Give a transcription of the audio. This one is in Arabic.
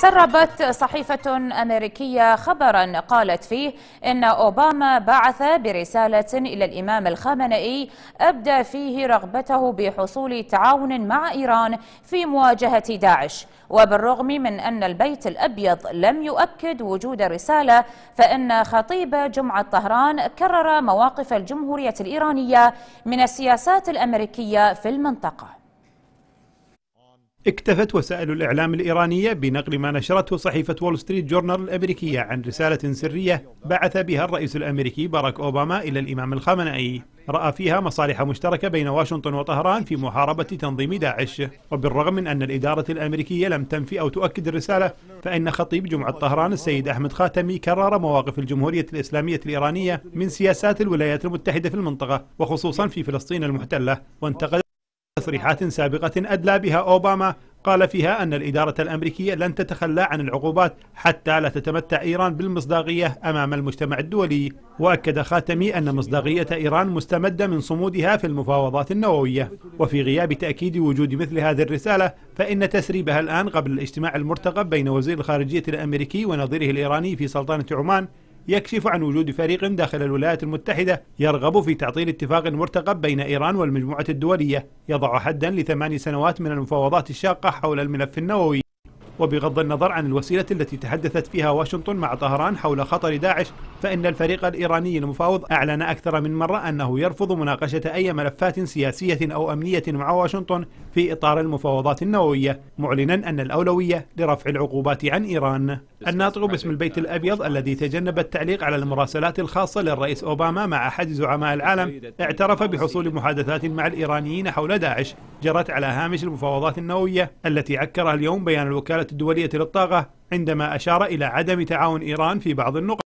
سربت صحيفة أمريكية خبرا قالت فيه إن أوباما بعث برسالة إلى الإمام الخامنئي أبدى فيه رغبته بحصول تعاون مع إيران في مواجهة داعش وبالرغم من أن البيت الأبيض لم يؤكد وجود رسالة فإن خطيب جمعة طهران كرر مواقف الجمهورية الإيرانية من السياسات الأمريكية في المنطقة اكتفت وسائل الإعلام الإيرانية بنقل ما نشرته صحيفة وول ستريت جورنال الأمريكية عن رسالة سرية بعث بها الرئيس الأمريكي باراك أوباما إلى الإمام الخامنئي رأى فيها مصالح مشتركة بين واشنطن وطهران في محاربة تنظيم داعش وبالرغم من أن الإدارة الأمريكية لم تنفي أو تؤكد الرسالة فإن خطيب جمعة طهران السيد أحمد خاتمي كرر مواقف الجمهورية الإسلامية الإيرانية من سياسات الولايات المتحدة في المنطقة وخصوصا في فلسطين المحتلة وانتقد تصريحات سابقة أدلى بها أوباما قال فيها أن الإدارة الأمريكية لن تتخلى عن العقوبات حتى لا تتمتع إيران بالمصداقية أمام المجتمع الدولي وأكد خاتمي أن مصداقية إيران مستمدة من صمودها في المفاوضات النووية وفي غياب تأكيد وجود مثل هذه الرسالة فإن تسريبها الآن قبل الاجتماع المرتقب بين وزير الخارجية الأمريكي ونظيره الإيراني في سلطنة عمان يكشف عن وجود فريق داخل الولايات المتحدة يرغب في تعطيل اتفاق مرتقب بين إيران والمجموعة الدولية يضع حدا لثمان سنوات من المفاوضات الشاقة حول الملف النووي وبغض النظر عن الوسيلة التي تحدثت فيها واشنطن مع طهران حول خطر داعش فإن الفريق الإيراني المفاوض أعلن أكثر من مرة أنه يرفض مناقشة أي ملفات سياسية أو أمنية مع واشنطن في إطار المفاوضات النووية معلنا أن الأولوية لرفع العقوبات عن إيران الناطق باسم البيت الأبيض الذي تجنب التعليق على المراسلات الخاصة للرئيس أوباما مع أحد زعماء العالم اعترف بحصول محادثات مع الإيرانيين حول داعش جرت على هامش المفاوضات النووية التي عكرها اليوم بيان الوكالة الدولية للطاقة عندما أشار إلى عدم تعاون إيران في بعض النقط